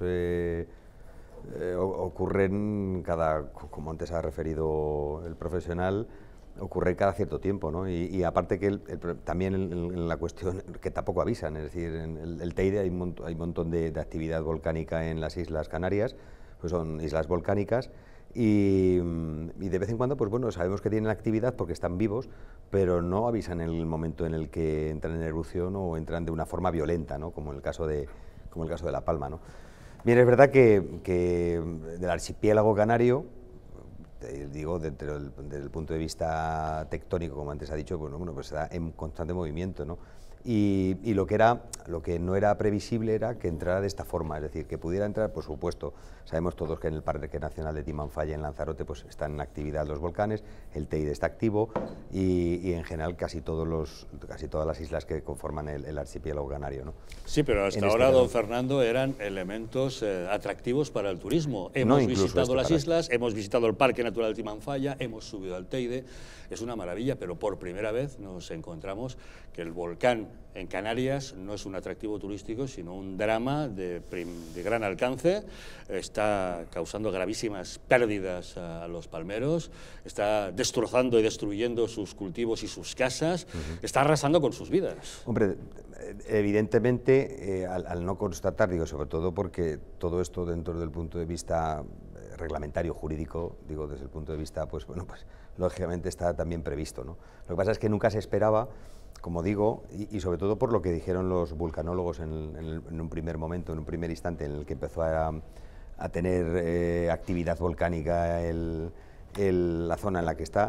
Eh, eh, ocurren cada, como antes ha referido el profesional, ocurre cada cierto tiempo, ¿no? Y, aparte que también en, la cuestión que tampoco avisan, es decir, en el, Teide hay un montón de, actividad volcánica en las Islas Canarias, pues son islas volcánicas, y, y, de vez en cuando, pues bueno, sabemos que tienen actividad porque están vivos, pero no avisan en el momento en el que entran en erupción o entran de una forma violenta, ¿no? Como en el caso de, como el caso de La Palma. ¿no? Bien, es verdad que, del archipiélago canario, digo, desde el, punto de vista tectónico, como antes ha dicho, pues bueno pues en constante movimiento, ¿no? y, lo que era lo que no era previsible era que entrara de esta forma, es decir, que pudiera entrar, por supuesto, sabemos todos que en el Parque Nacional de Timanfaya, en Lanzarote, pues están en actividad los volcanes, el Teide está activo y, en general casi, todos los, casi todas las islas que conforman el, archipiélago canario. ¿no? Sí, pero hasta este ahora, don Fernando, eran elementos eh, atractivos para el turismo. Hemos visitado las islas, hemos visitado el Parque Natural de Timanfaya, hemos subido al Teide, es una maravilla, pero por primera vez nos encontramos que el volcán en Canarias no es una atractivo turístico, sino un drama de, de gran alcance. Está causando gravísimas pérdidas a, los palmeros, está destrozando y destruyendo sus cultivos y sus casas, está arrasando con sus vidas. Hombre, evidentemente, eh, al, al no constatar, digo, sobre todo porque todo esto dentro del punto de vista reglamentario jurídico, digo desde el punto de vista, pues bueno, pues lógicamente está también previsto. ¿no? Lo que pasa es que nunca se esperaba, como digo, y, sobre todo por lo que dijeron los vulcanólogos en, un primer momento, en un primer instante en el que empezó a, tener eh, actividad volcánica el, la zona en la que está,